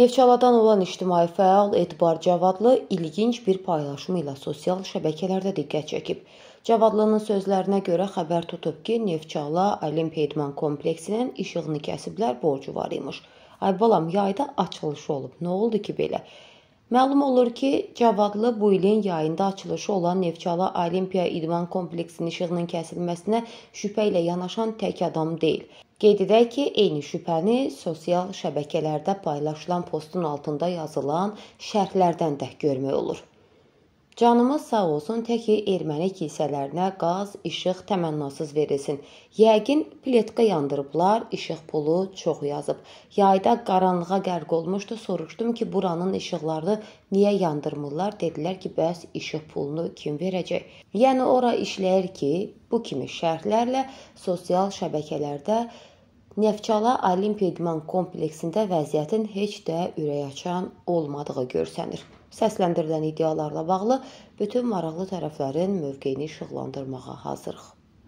Neftçaladan olan ictimai fəal Etibar Cavadlı ilginc bir paylaşımı ilə sosial şəbəkələrdə diqqət çəkib. Cavadlının sözlərinə görə xəbər tutub ki, Neftçala Olimpiya idman kompleksinin işığını kəsiblər borcu var imiş. Ay balam, yayda açılışı olub. Nə oldu ki belə? Məlum olur ki, Cavadlı bu ilin yayında açılışı olan Neftçala Olimpiya İdman kompleksinin işığının kəsilməsinə şübhə ilə yanaşan tək adam deyil. Qeyd edək ki, eyni şübhəni sosial şəbəkələrdə paylaşılan postun altında yazılan şərhlərdən də görmək olur. Canımız sağ olsun tək ki, erməni kilsələrinə qaz, işıq təmənnasız verilsin. Yəqin pletka yandırıblar, işıq pulu çox yazıb. Yayda qaranlığa qərq olmuşdu, soruşdum ki, buranın işıqlarını niyə yandırmırlar? Dedilər ki, bəs işıq pulunu kim verəcək? Yəni ora işləyir ki, bu kimi şərhlərlə sosial şəbəkələrdə Neftçala Olimpiya idman kompleksində vəziyyətin heç də ürəkaçan olmadığı görsənir. Səsləndirilən iddialarla bağlı bütün maraqlı tərəflərin mövqeyini işıqlandırmağa hazırıq.